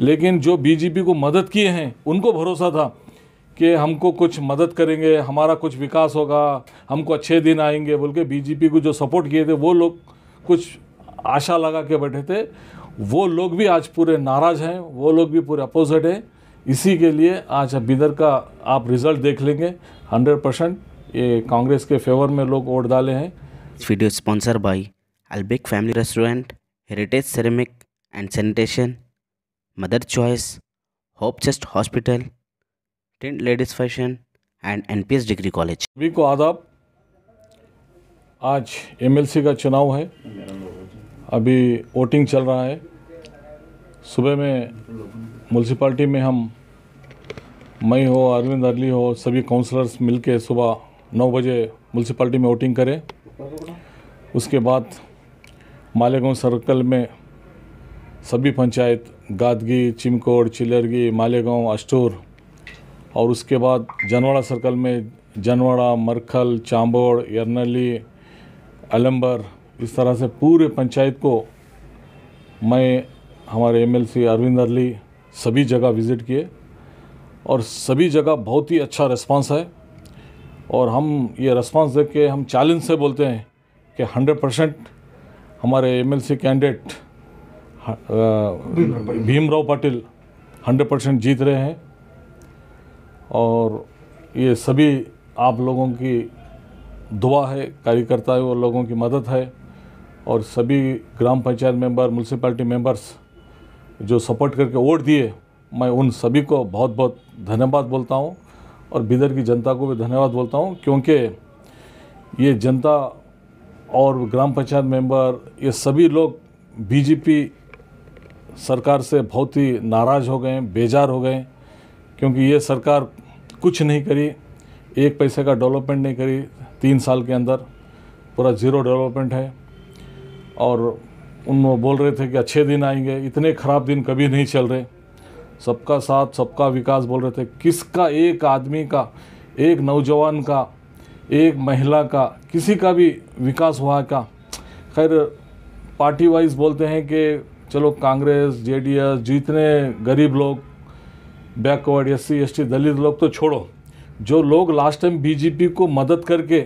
लेकिन जो बीजेपी को मदद किए हैं उनको भरोसा था कि हमको कुछ मदद करेंगे हमारा कुछ विकास होगा हमको अच्छे दिन आएंगे बोल के बीजेपी को जो सपोर्ट किए थे वो लोग कुछ आशा लगा के बैठे थे वो लोग भी आज पूरे नाराज़ हैं वो लोग भी पूरे अपोजिट हैं इसी के लिए आज बिदर का आप रिज़ल्ट देख लेंगे हंड्रेड परसेंट ये कांग्रेस के फेवर में लोग वोट डाले हैं वीडियो स्पॉन्सर बाई अल्बिक family restaurant heritage ceramic and sanitation mother choice hope chest hospital tent ladies fashion and NPS degree college सभी को आदाब आज एमएलसी का चुनाव है अभी वोटिंग चल रहा है सुबह में म्यूनसिपाल्टी में हम मई हो अरविंद अरली हो सभी काउंसलर्स मिलके सुबह नौ बजे म्यूनसिपाल्टी में वोटिंग करें उसके बाद मालेगांव सर्कल में सभी पंचायत गादगी चिमकोड़ चिलरगी मालेगांव अस्टोर और उसके बाद जनवाड़ा सर्कल में जनवाड़ा मरखल चांबोड़ यरनली अलंबर इस तरह से पूरे पंचायत को मैं हमारे एमएलसी अरविंद अरली सभी जगह विज़िट किए और सभी जगह बहुत ही अच्छा रिस्पांस है और हम ये रिस्पांस देख के हम चैलेंज से बोलते हैं कि 100 परसेंट हमारे एमएलसी कैंडिडेट हाँ, भीमराव पाटिल हंड्रेड परसेंट जीत रहे हैं और ये सभी आप लोगों की दुआ है कार्यकर्ता और लोगों की मदद है और सभी ग्राम पंचायत मेंबर म्यूनसिपैलिटी मेंबर्स जो सपोर्ट करके वोट दिए मैं उन सभी को बहुत बहुत धन्यवाद बोलता हूँ और बिदर की जनता को भी धन्यवाद बोलता हूँ क्योंकि ये जनता और ग्राम पंचायत मेंबर ये सभी लोग बीजेपी सरकार से बहुत ही नाराज़ हो गए बेजार हो गए क्योंकि ये सरकार कुछ नहीं करी एक पैसे का डेवलपमेंट नहीं करी तीन साल के अंदर पूरा ज़ीरो डेवलपमेंट है और उन बोल रहे थे कि अच्छे दिन आएंगे इतने ख़राब दिन कभी नहीं चल रहे सबका साथ सबका विकास बोल रहे थे किसका एक आदमी का एक नौजवान का एक महिला का किसी का भी विकास हुआ का खैर पार्टी वाइज बोलते हैं कि चलो कांग्रेस जेडीएस जितने गरीब लोग backward S C S T Dalit लोग तो छोड़ो जो लोग लास्ट टाइम बीजेपी को मदद करके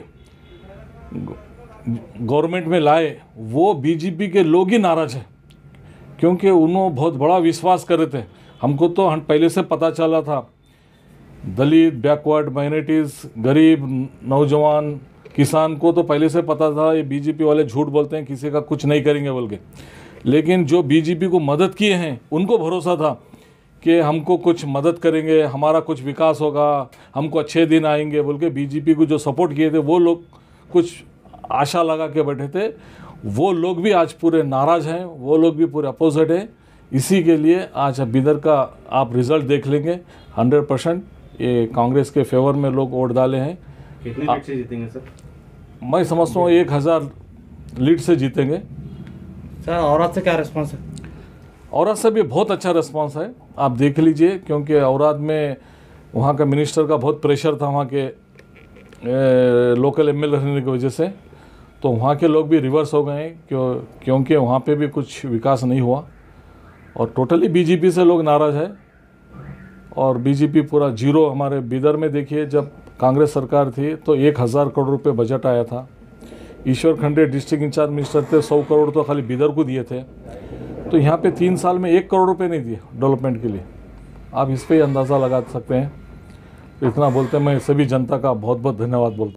गवर्नमेंट में लाए वो बीजेपी के लोग ही नाराज हैं क्योंकि उन्होंने बहुत बड़ा विश्वास कर रहे थे हमको तो हम पहले से पता चला था दलित बैकवर्ड माइनॉरिटीज़ गरीब नौजवान किसान को तो पहले से पता था ये बीजेपी वाले झूठ बोलते हैं किसी का कुछ नहीं करेंगे बोल के लेकिन जो बीजेपी को मदद किए हैं उनको भरोसा था कि हमको कुछ मदद करेंगे हमारा कुछ विकास होगा हमको अच्छे दिन आएंगे बोल के बीजेपी को जो सपोर्ट किए थे वो लोग कुछ आशा लगा के बैठे थे वो लोग भी आज पूरे नाराज़ हैं वो लोग भी पूरे अपोजिट हैं इसी के लिए आज बिदर का आप रिजल्ट देख लेंगे हंड्रेड परसेंट ये कांग्रेस के फेवर में लोग वोट डाले हैं कितने लीड से जीतेंगे सर मैं समझता हूँ एक हज़ार लीड से जीतेंगे सर औरत से क्या रिस्पॉन्स है औरत से भी बहुत अच्छा रिस्पॉन्स है आप देख लीजिए क्योंकि औरत में वहाँ का मिनिस्टर का बहुत प्रेशर था वहाँ के ए, लोकल एम रहने की वजह से तो वहाँ के लोग भी रिवर्स हो गए क्यों क्योंकि वहाँ पे भी कुछ विकास नहीं हुआ और टोटली बीजेपी से लोग नाराज़ है और बीजेपी पूरा जीरो हमारे बीदर में देखिए जब कांग्रेस सरकार थी तो एक हज़ार करोड़ रुपये बजट आया था ईश्वर खंडे डिस्ट्रिक्ट इंचार्ज मिनिस्टर थे सौ करोड़ तो खाली बिदर को दिए थे तो यहाँ पे तीन साल में एक करोड़ रुपए नहीं दिए डेवलपमेंट के लिए आप इस पर अंदाज़ा लगा सकते हैं इतना बोलते मैं सभी जनता का बहुत बहुत धन्यवाद बोलता